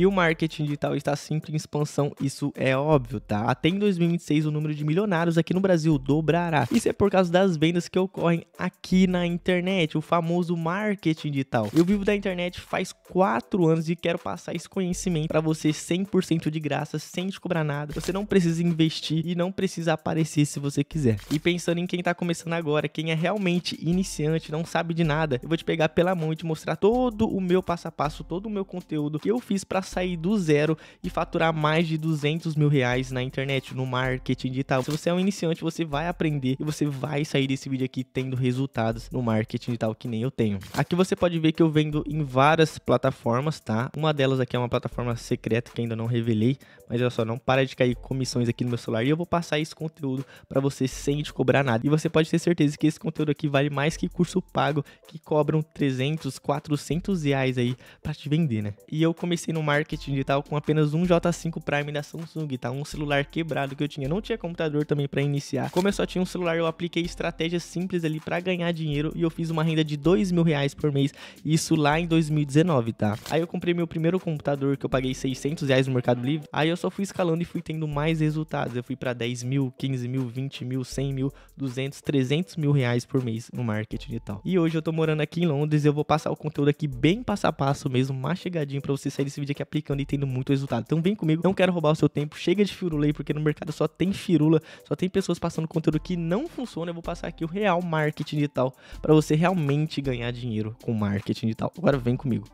que o marketing digital está sempre em expansão, isso é óbvio, tá? Até em 2026 o número de milionários aqui no Brasil dobrará. Isso é por causa das vendas que ocorrem aqui na internet, o famoso marketing digital. Eu vivo da internet faz 4 anos e quero passar esse conhecimento para você 100% de graça, sem te cobrar nada. Você não precisa investir e não precisa aparecer se você quiser. E pensando em quem tá começando agora, quem é realmente iniciante, não sabe de nada, eu vou te pegar pela mão e te mostrar todo o meu passo a passo, todo o meu conteúdo que eu fiz para sair do zero e faturar mais de 200 mil reais na internet, no marketing digital. Se você é um iniciante, você vai aprender e você vai sair desse vídeo aqui tendo resultados no marketing digital que nem eu tenho. Aqui você pode ver que eu vendo em várias plataformas, tá? Uma delas aqui é uma plataforma secreta que ainda não revelei, mas olha só, não para de cair comissões aqui no meu celular e eu vou passar esse conteúdo para você sem te cobrar nada. E você pode ter certeza que esse conteúdo aqui vale mais que curso pago que cobram 300, 400 reais aí para te vender, né? E eu comecei no marketing marketing digital com apenas um J5 Prime da Samsung, tá? Um celular quebrado que eu tinha. Não tinha computador também para iniciar. Como eu só tinha um celular, eu apliquei estratégias simples ali para ganhar dinheiro e eu fiz uma renda de dois mil reais por mês. Isso lá em 2019, tá? Aí eu comprei meu primeiro computador que eu paguei 600 reais no Mercado Livre. Aí eu só fui escalando e fui tendo mais resultados. Eu fui para 10 mil, 15 mil, 20 mil, 100 mil, 200, 300 mil reais por mês no marketing tal E hoje eu tô morando aqui em Londres. Eu vou passar o conteúdo aqui bem passo a passo mesmo, mais chegadinho para você sair desse vídeo aqui que e tendo muito resultado. Então vem comigo, não quero roubar o seu tempo, chega de firulei, porque no mercado só tem firula, só tem pessoas passando conteúdo que não funciona. Eu vou passar aqui o real marketing digital para você realmente ganhar dinheiro com marketing digital. Agora vem comigo.